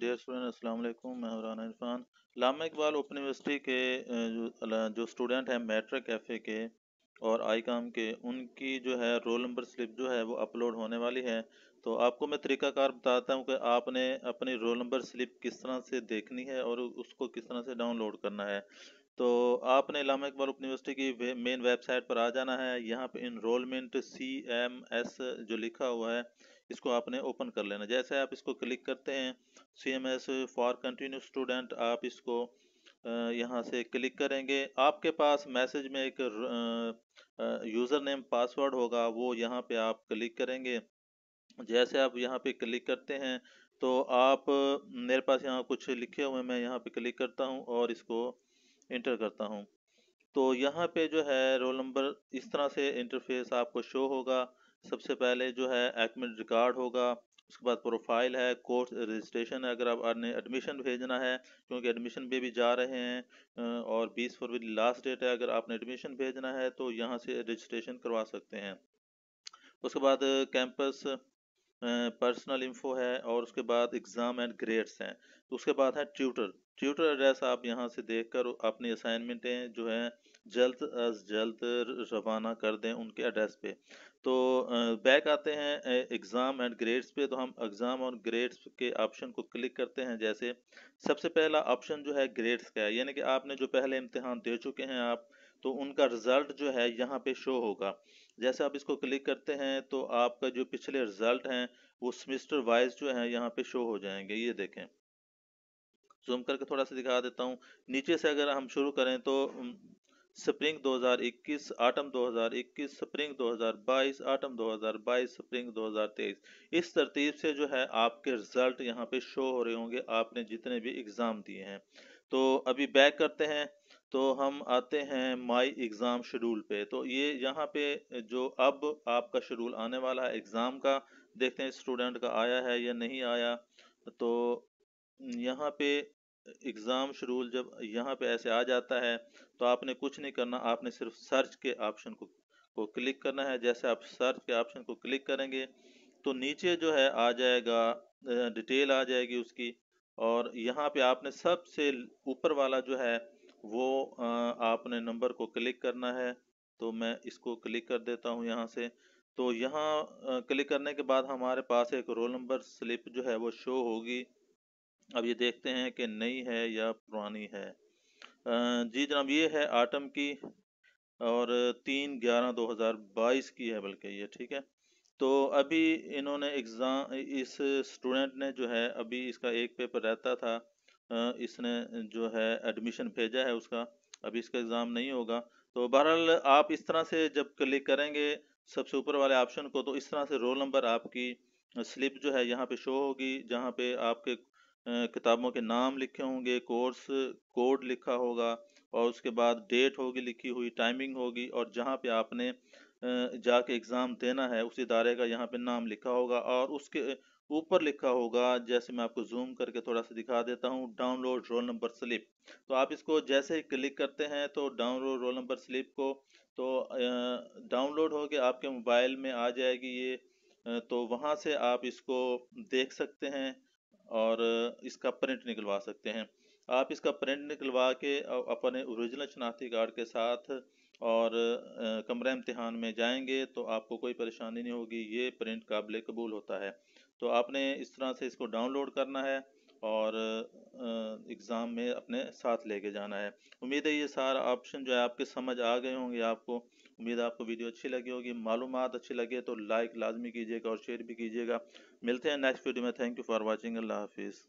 dare student मैं Irfan Allama Iqbal open university के जो जो स्टूडेंट हैं मैट्रिक कैफ़े के और आई काम के उनकी जो है रोल नंबर स्लिप जो है वो अपलोड होने वाली है तो आपको मैं तरीकाकार बताता हूँ कि आपने अपनी रोल नंबर स्लिप किस तरह से देखनी है और उसको किस तरह से डाउनलोड करना है तो आपने इलामा इकबाल यूनिवर्सिटी की मेन वेबसाइट पर आ जाना है यहाँ पे इनरोलमेंट सी एम एस जो लिखा हुआ है इसको आपने ओपन कर लेना जैसे आप इसको क्लिक करते हैं C M S for continue student आप इसको यहाँ से क्लिक करेंगे आपके पास मैसेज में एक यूज़र नेम पासवर्ड होगा वो यहाँ पे आप क्लिक करेंगे जैसे आप यहाँ पे क्लिक करते हैं तो आप मेरे पास यहाँ कुछ लिखे हुए मैं यहाँ पे क्लिक करता हूँ और इसको इंटर करता हूँ तो यहाँ पे जो है रोल नंबर इस तरह से इंटरफेस आपको शो होगा सबसे पहले जो है एडमिट रिकॉर्ड होगा उसके बाद प्रोफाइल है कोर्स रजिस्ट्रेशन है अगर आप एडमिशन भेजना है क्योंकि एडमिशन पे भी जा रहे हैं और 20 फरवरी लास्ट डेट है अगर आपने एडमिशन भेजना है तो यहाँ से रजिस्ट्रेशन करवा सकते हैं उसके बाद कैंपस पर्सनल इन्फो है और उसके बाद एग्ज़ाम एंड ग्रेड्स हैं तो उसके बाद है ट्यूटर ट्यूटर एड्रेस आप यहाँ से देखकर अपनी असाइनमेंटें जो हैं जल्द अज जल्द रवाना कर दें उनके एड्रेस पे तो बैक आते हैं एग्ज़ाम एंड ग्रेड्स पे तो हम एग्ज़ाम और ग्रेड्स के ऑप्शन को क्लिक करते हैं जैसे सबसे पहला ऑप्शन जो है ग्रेड्स का है यानी कि आपने जो पहले इम्तहान दे चुके हैं आप तो उनका रिज़ल्ट जो है यहाँ पे शो होगा जैसे आप इसको क्लिक करते हैं तो आपका जो पिछले रिज़ल्ट हैं वो सेमिस्टर वाइज जो है यहाँ पे शो हो जाएंगे ये देखें जूम करके थोड़ा सा दिखा देता हूँ नीचे से अगर हम शुरू करें तो spring 2021 autumn 2021 spring 2022 autumn 2022 spring 2023 इस तरतीब से जो है आपके रिजल्ट यहाँ पे शो हो रहे होंगे आपने जितने भी एग्ज़ाम दिए हैं तो अभी बैक करते हैं तो हम आते हैं माई एग्ज़ाम शेड्यूल पे तो ये यहाँ पे जो अब आपका शेड्यूल आने वाला है एग्ज़ाम का देखते हैं स्टूडेंट का आया है या नहीं आया तो यहाँ पे एग्ज़ाम शेड्यूल जब यहाँ पे ऐसे आ जाता है तो आपने कुछ नहीं करना आपने सिर्फ सर्च के ऑप्शन को को क्लिक करना है जैसे आप सर्च के ऑप्शन को क्लिक करेंगे तो नीचे जो है आ जाएगा डिटेल आ जाएगी उसकी और यहाँ पे आपने सबसे ऊपर वाला जो है वो आपने नंबर को क्लिक करना है तो मैं इसको क्लिक कर देता हूँ यहाँ से तो यहाँ क्लिक करने के बाद हमारे पास एक रोल नंबर स्लिप जो है वो शो होगी अब ये देखते हैं कि नई है या पुरानी है जी जनाब ये है आटम की और तीन ग्यारह दो हज़ार बाईस की है बल्कि ये ठीक है तो अभी इन्होंने एग्ज़ाम इस स्टूडेंट ने जो है अभी इसका एक पेपर रहता था इसने जो है एडमिशन भेजा है उसका अभी इसका एग्ज़ाम नहीं होगा तो बहरहाल आप इस तरह से जब क्लिक करेंगे सबसे ऊपर वाले ऑप्शन को तो इस तरह से रोल नंबर आपकी स्लिप जो है यहाँ पे शो होगी जहाँ पे आपके किताबों के नाम लिखे होंगे कोर्स कोड लिखा होगा और उसके बाद डेट होगी लिखी हुई टाइमिंग होगी और जहाँ पे आपने जाके एग्ज़ाम देना है उस इदारे का यहाँ पे नाम लिखा होगा और उसके ऊपर लिखा होगा जैसे मैं आपको जूम करके थोड़ा सा दिखा देता हूँ डाउनलोड रोल नंबर स्लिप तो आप इसको जैसे ही क्लिक करते हैं तो डाउनलोड रोल नंबर स्लिप को तो डाउनलोड हो के आपके मोबाइल में आ जाएगी ये तो वहाँ से आप इसको देख सकते हैं और इसका प्रिंट निकलवा सकते हैं आप इसका प्रिंट निकलवा के अपने ओरिजिनल शनाख्ती कार्ड के साथ और कमरा इम्तहान में जाएंगे तो आपको कोई परेशानी नहीं होगी ये प्रिंट काबिल कबूल होता है तो आपने इस तरह से इसको डाउनलोड करना है और एग्ज़ाम में अपने साथ लेके जाना है उम्मीद है ये सारा ऑप्शन जो है आपके समझ आ गए होंगे आपको उम्मीद है आपको वीडियो अच्छी लगी होगी मालूम अच्छी लगे तो लाइक लाजमी कीजिएगा और शेयर भी कीजिएगा मिलते हैं नेक्स्ट वीडियो में थैंक यू फॉर वॉचिंग अल्लाह हाफिज़